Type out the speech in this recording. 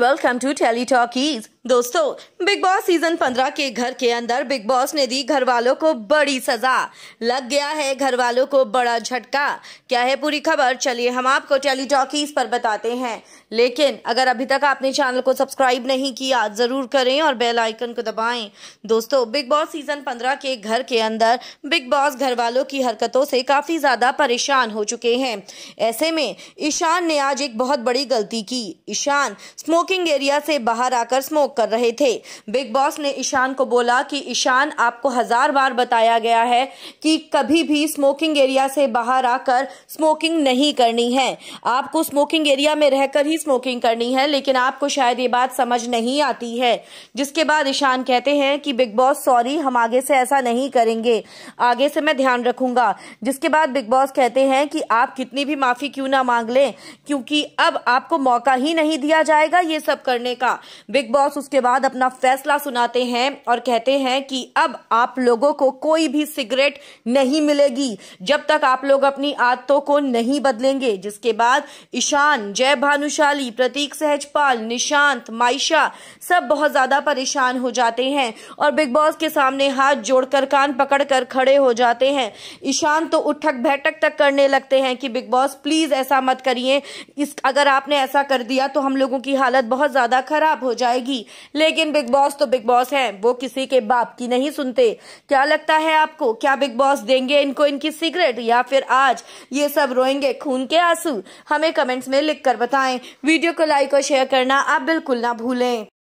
welcome to TeleTalkies. दोस्तों Bigg Boss season 15 के घर के अंदर बिग बॉस ने दी घर वालों को बड़ी सजा लग गया है घर वालों को बड़ा झटका क्या है पूरी खबर चलिए हम आपको टेली पर बताते हैं लेकिन अगर अभी तक आपने चैनल को सब्सक्राइब नहीं किया जरूर करें और बेल आइकन को दबाएं दोस्तों बिग बॉस सीजन 15 के घर के अंदर बिग बॉस घर वालों की हरकतों से काफी ज्यादा परेशान हो चुके हैं ऐसे में ईशान ने आज एक बहुत बड़ी गलती की ईशान स्मोकिंग एरिया से बाहर आकर स्मोक कर रहे थे बिग बॉस ने ईशान को बोला कि ईशान आपको हजार बार बताया गया है कि कभी भी स्मोकिंग एरिया से बाहर आकर स्मोकिंग नहीं करनी है आपको स्मोकिंग एरिया में रहकर ही स्मोकिंग करनी है लेकिन आपको शायद ये बात समझ नहीं आती है जिसके बाद ईशान कहते हैं कि बिग बॉस सॉरी हम आगे से ऐसा नहीं करेंगे आगे से मैं ध्यान रखूंगा जिसके बाद बिग बॉस कहते हैं कि आप कितनी भी माफी क्यों ना मांग लें क्योंकि अब आपको मौका ही नहीं दिया जाएगा ये सब करने का बिग बॉस उसके बाद अपना फैसला सुनाते हैं और कहते हैं कि अब आप लोगों को कोई भी सिगरेट नहीं मिलेगी जब तक आप लोग अपनी आदतों को नहीं बदलेंगे जिसके बाद ईशान जय भानुशाली प्रतीक सहजपाल निशांत माइशा सब बहुत ज्यादा परेशान हो जाते हैं और बिग बॉस के सामने हाथ जोड़कर कान पकड़कर खड़े हो जाते हैं ईशान तो उठक बैठक तक करने लगते हैं कि बिग बॉस प्लीज ऐसा मत करिए इस अगर आपने ऐसा कर दिया तो हम लोगों की हालत बहुत ज्यादा खराब हो जाएगी लेकिन बिग बॉस तो बिग बॉस हैं वो किसी के बाप की नहीं सुनते क्या लगता है आपको क्या बिग बॉस देंगे इनको इनकी सिगरेट या फिर आज ये सब रोएंगे खून के आंसू हमें कमेंट्स में लिख कर बताएं वीडियो को लाइक और शेयर करना आप बिल्कुल ना भूलें